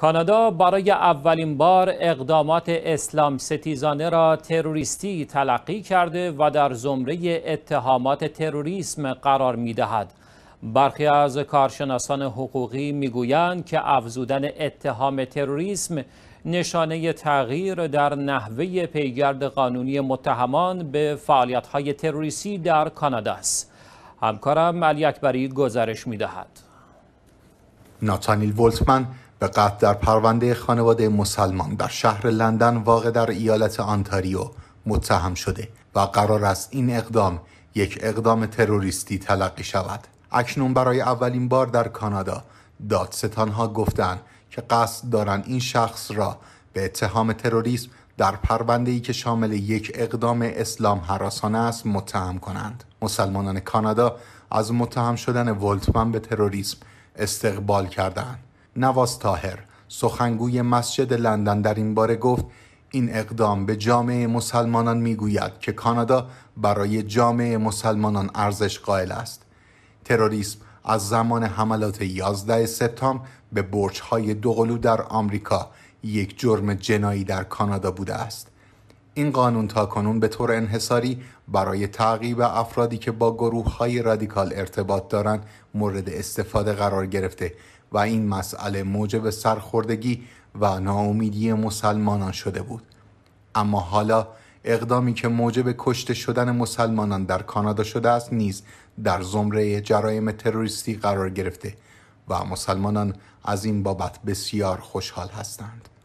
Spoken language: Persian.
کانادا برای اولین بار اقدامات اسلام ستیزانه را تروریستی تلقی کرده و در زمره اتهامات تروریسم قرار می دهد. برخی از کارشناسان حقوقی میگویند که افزودن اتهام تروریسم نشانه تغییر در نحوه پیگرد قانونی متهمان به فعالیت‌های تروریستی در کانادا است. همکارم علی اکبری گزارش می‌دهد. ناتانیل ولتمن به قتل در پرونده خانواده مسلمان در شهر لندن واقع در ایالت آنتاریو متهم شده و قرار است این اقدام یک اقدام تروریستی تلقی شود اکنون برای اولین بار در کانادا دادستانها گفتند که قصد دارند این شخص را به اتهام تروریسم در پرونده ای که شامل یک اقدام اسلام حراسانه است متهم کنند مسلمانان کانادا از متهم شدن ولتمن به تروریسم استقبال کردند نواز تاهر سخنگوی مسجد لندن در این باره گفت این اقدام به جامعه مسلمانان میگوید که کانادا برای جامعه مسلمانان ارزش قائل است تروریسم از زمان حملات 11 سپتامبر به های دوقلو در آمریکا یک جرم جنایی در کانادا بوده است این قانون تا کنون به طور انحصاری برای تعقیب افرادی که با گروه های رادیکال ارتباط دارند مورد استفاده قرار گرفته و این مسئله موجب سرخوردگی و ناامیدی مسلمانان شده بود اما حالا اقدامی که موجب کشته شدن مسلمانان در کانادا شده است نیز در زمره جرایم تروریستی قرار گرفته و مسلمانان از این بابت بسیار خوشحال هستند